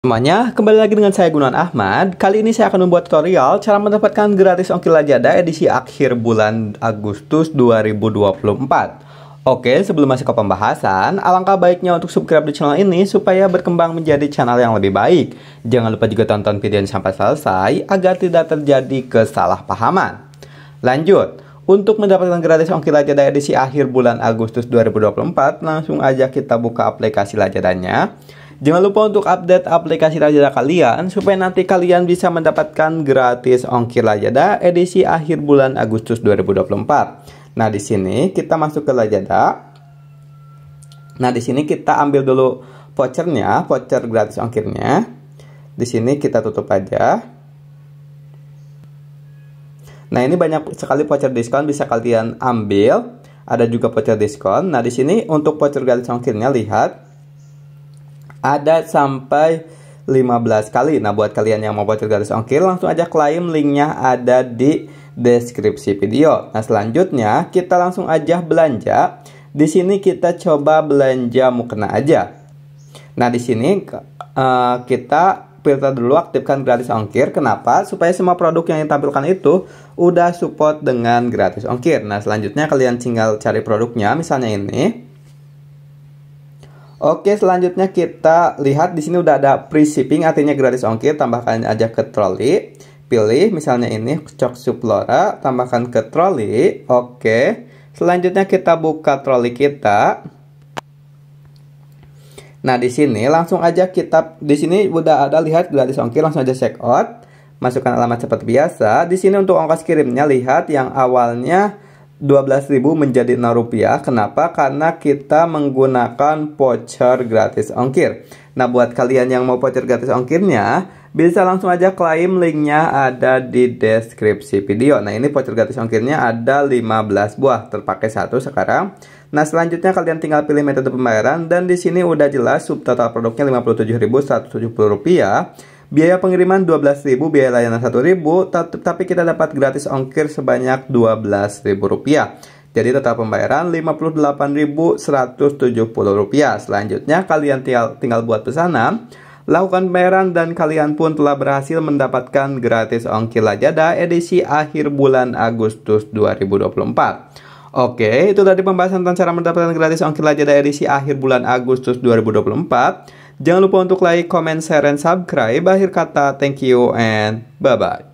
Semuanya, kembali lagi dengan saya Gunawan Ahmad. Kali ini saya akan membuat tutorial cara mendapatkan gratis ongkir lajada edisi akhir bulan Agustus 2024. Oke, sebelum masuk ke pembahasan, alangkah baiknya untuk subscribe di channel ini supaya berkembang menjadi channel yang lebih baik. Jangan lupa juga tonton video ini sampai selesai agar tidak terjadi kesalahpahaman. Lanjut, untuk mendapatkan gratis ongkir lajada edisi akhir bulan Agustus 2024, langsung aja kita buka aplikasi lajadanya. Jangan lupa untuk update aplikasi Lazada kalian supaya nanti kalian bisa mendapatkan gratis ongkir Lazada edisi akhir bulan Agustus 2024. Nah, di sini kita masuk ke Lazada. Nah, di sini kita ambil dulu vouchernya, voucher gratis ongkirnya. Di sini kita tutup aja. Nah, ini banyak sekali voucher diskon bisa kalian ambil. Ada juga voucher diskon. Nah, di sini untuk voucher gratis ongkirnya lihat ada sampai 15 kali. Nah, buat kalian yang mau voucher gratis ongkir, langsung aja klaim linknya ada di deskripsi video. Nah, selanjutnya kita langsung aja belanja. Di sini kita coba belanja mukena aja. Nah, di sini uh, kita filter dulu aktifkan gratis ongkir. Kenapa? Supaya semua produk yang ditampilkan itu udah support dengan gratis ongkir. Nah, selanjutnya kalian tinggal cari produknya, misalnya ini. Oke, selanjutnya kita lihat di sini udah ada free shipping artinya gratis ongkir, tambahkan aja ke troli. Pilih misalnya ini cok suplora, tambahkan ke troli. Oke. Selanjutnya kita buka troli kita. Nah, di sini langsung aja kita di sini udah ada lihat gratis ongkir, langsung aja check out. Masukkan alamat seperti biasa. Di sini untuk ongkos kirimnya lihat yang awalnya 12.000 menjadi 6 rupiah. Kenapa? Karena kita menggunakan voucher gratis ongkir. Nah, buat kalian yang mau voucher gratis ongkirnya, bisa langsung aja klaim linknya ada di deskripsi video. Nah, ini voucher gratis ongkirnya ada 15 buah, terpakai satu sekarang. Nah, selanjutnya kalian tinggal pilih metode pembayaran dan di sini udah jelas subtotal produknya 57.170 rupiah. Biaya pengiriman 12.000, biaya layanan 1.000, tapi kita dapat gratis ongkir sebanyak Rp12.000. Jadi total pembayaran Rp58.170. Selanjutnya kalian tinggal, tinggal buat pesanan, lakukan pembayaran dan kalian pun telah berhasil mendapatkan gratis ongkir Lajada edisi akhir bulan Agustus 2024. Oke, itu tadi pembahasan tentang cara mendapatkan gratis ongkir Lajada edisi akhir bulan Agustus 2024. Jangan lupa untuk like, comment, share, and subscribe. Akhir kata, thank you and bye-bye.